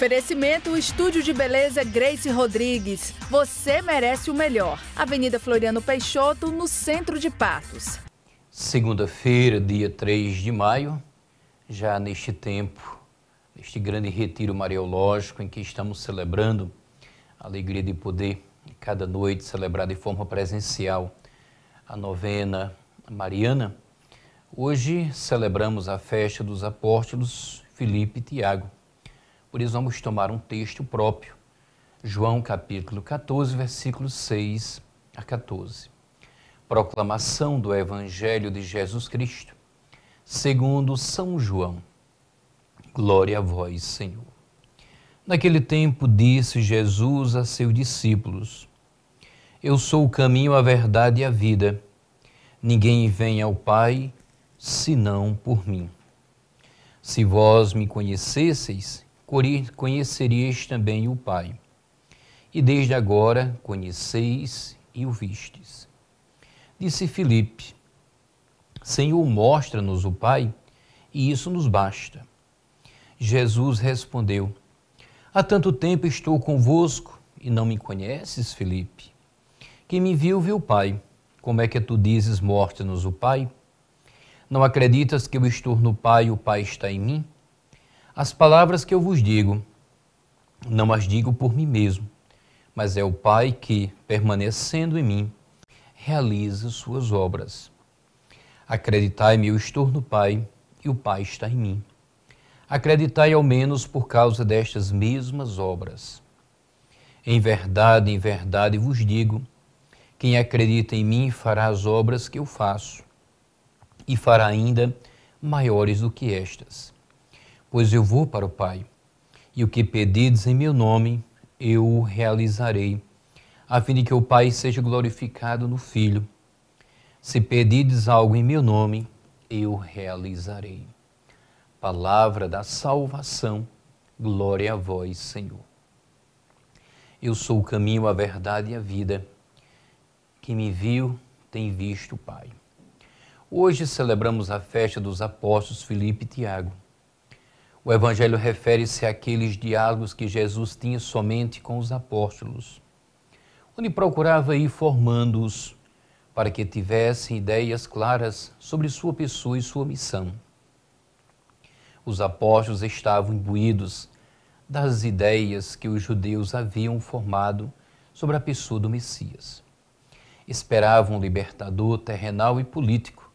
Oferecimento: o estúdio de beleza Grace Rodrigues. Você merece o melhor. Avenida Floriano Peixoto, no centro de Patos. Segunda-feira, dia 3 de maio, já neste tempo, neste grande retiro mariológico em que estamos celebrando a alegria de poder, cada noite, celebrar de forma presencial a novena mariana. Hoje celebramos a festa dos apóstolos Felipe e Tiago. Por isso, vamos tomar um texto próprio, João capítulo 14, versículos 6 a 14. Proclamação do Evangelho de Jesus Cristo, segundo São João. Glória a vós, Senhor. Naquele tempo disse Jesus a seus discípulos: Eu sou o caminho, a verdade e a vida. Ninguém vem ao Pai senão por mim. Se vós me conhecesseis, conhecereis também o Pai. E desde agora conheceis e o vistes. Disse Filipe: Senhor, mostra-nos o Pai, e isso nos basta. Jesus respondeu: Há tanto tempo estou convosco e não me conheces, Filipe. Quem me viu, viu o Pai. Como é que tu dizes, mostra-nos o Pai? Não acreditas que eu estou no Pai e o Pai está em mim? As palavras que eu vos digo, não as digo por mim mesmo, mas é o Pai que, permanecendo em mim, realiza suas obras. Acreditai-me, eu estou no Pai, e o Pai está em mim. Acreditai ao menos por causa destas mesmas obras. Em verdade, em verdade vos digo: quem acredita em mim fará as obras que eu faço, e fará ainda maiores do que estas Pois eu vou para o Pai, e o que pedides em meu nome, eu o realizarei, a fim de que o Pai seja glorificado no Filho. Se pedides algo em meu nome, eu realizarei. Palavra da salvação, glória a vós, Senhor. Eu sou o caminho, a verdade e a vida. Quem me viu, tem visto o Pai. Hoje celebramos a festa dos apóstolos Filipe e Tiago. O Evangelho refere-se àqueles diálogos que Jesus tinha somente com os apóstolos, onde procurava ir formando-os para que tivessem ideias claras sobre sua pessoa e sua missão. Os apóstolos estavam imbuídos das ideias que os judeus haviam formado sobre a pessoa do Messias. Esperavam um libertador terrenal e político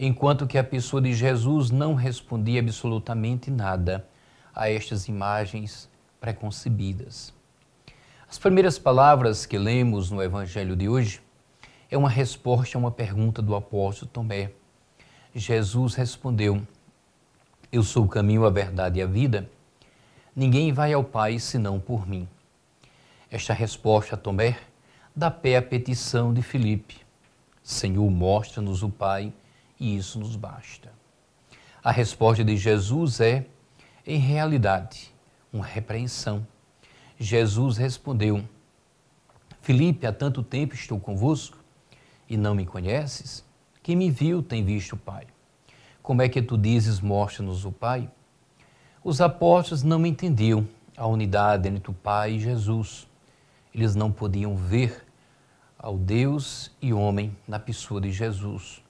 enquanto que a pessoa de Jesus não respondia absolutamente nada a estas imagens preconcebidas. As primeiras palavras que lemos no Evangelho de hoje é uma resposta a uma pergunta do apóstolo Tomé. Jesus respondeu: Eu sou o caminho, a verdade e a vida. Ninguém vai ao Pai senão por mim. Esta resposta a Tomé dá pé à petição de Filipe: Senhor, mostra-nos o Pai e isso nos basta. A resposta de Jesus é, em realidade, uma repreensão. Jesus respondeu: Filipe, há tanto tempo estou convosco e não me conheces? Quem me viu tem visto o Pai. Como é que tu dizes, mostra-nos o Pai? Os apóstolos não entendiam a unidade entre o Pai e Jesus. Eles não podiam ver ao Deus e homem na pessoa de Jesus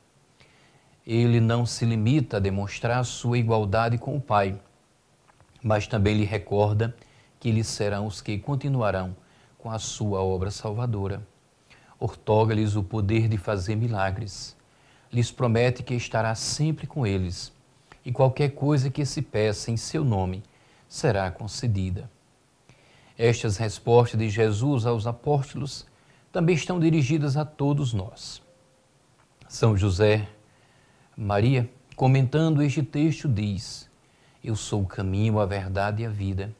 ele não se limita a demonstrar sua igualdade com o Pai, mas também lhe recorda que eles serão os que continuarão com a sua obra salvadora. Ortoga-lhes o poder de fazer milagres. Lhes promete que estará sempre com eles, e qualquer coisa que se peça em seu nome será concedida. Estas respostas de Jesus aos apóstolos também estão dirigidas a todos nós. São José, Maria, comentando este texto, diz: Eu sou o caminho, a verdade e a vida.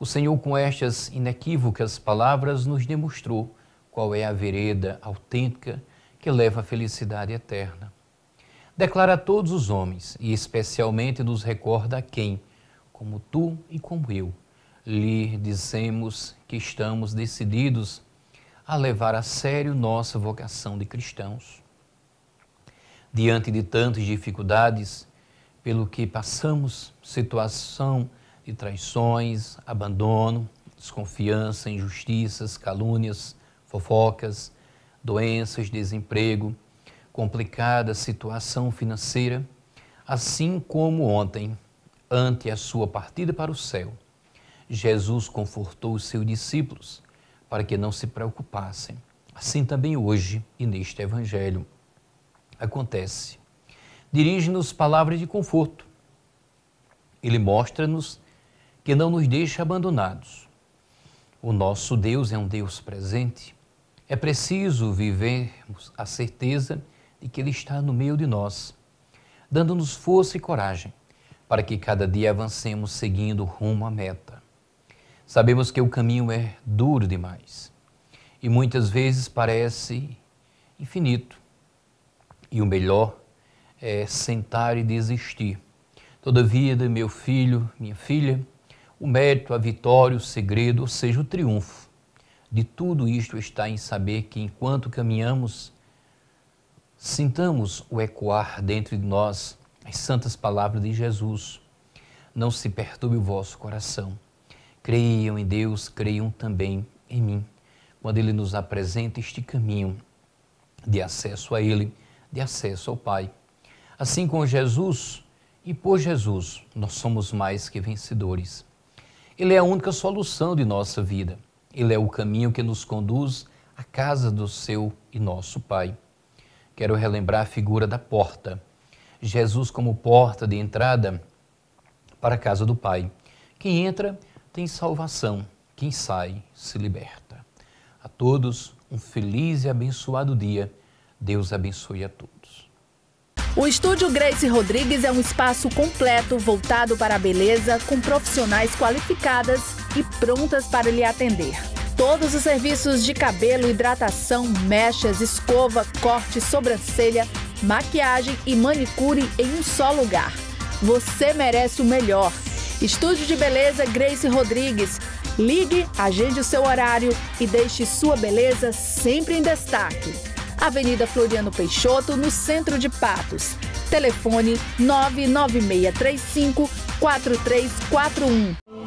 O Senhor, com estas inequívocas palavras, nos demonstrou qual é a vereda autêntica que leva à felicidade eterna. Declara a todos os homens, e especialmente nos recorda a quem, como tu e como eu, lhe dizemos que estamos decididos a levar a sério nossa vocação de cristãos diante de tantas dificuldades, pelo que passamos, situação de traições, abandono, desconfiança, injustiças, calúnias, fofocas, doenças, desemprego, complicada situação financeira, assim como ontem, ante a sua partida para o céu, Jesus confortou os seus discípulos para que não se preocupassem. Assim também hoje e neste Evangelho acontece. Dirige-nos palavras de conforto. Ele mostra-nos que não nos deixa abandonados. O nosso Deus é um Deus presente. É preciso vivermos a certeza de que Ele está no meio de nós, dando-nos força e coragem para que cada dia avancemos seguindo rumo à meta. Sabemos que o caminho é duro demais e muitas vezes parece infinito e o melhor é sentar e desistir. Todavia, meu filho, minha filha, o mérito, a vitória, o segredo, ou seja, o triunfo de tudo isto está em saber que enquanto caminhamos, sintamos o ecoar dentro de nós as santas palavras de Jesus. Não se perturbe o vosso coração. Creiam em Deus, creiam também em mim. Quando Ele nos apresenta este caminho de acesso a Ele, de acesso ao Pai. Assim com Jesus e por Jesus, nós somos mais que vencedores. Ele é a única solução de nossa vida. Ele é o caminho que nos conduz à casa do seu e nosso Pai. Quero relembrar a figura da porta. Jesus como porta de entrada para a casa do Pai. Quem entra tem salvação, quem sai se liberta. A todos um feliz e abençoado dia Deus abençoe a todos. O Estúdio Grace Rodrigues é um espaço completo voltado para a beleza, com profissionais qualificadas e prontas para lhe atender. Todos os serviços de cabelo, hidratação, mechas, escova, corte, sobrancelha, maquiagem e manicure em um só lugar. Você merece o melhor. Estúdio de Beleza Grace Rodrigues. Ligue, agende o seu horário e deixe sua beleza sempre em destaque. Avenida Floriano Peixoto, no centro de Patos. Telefone 99635 4341.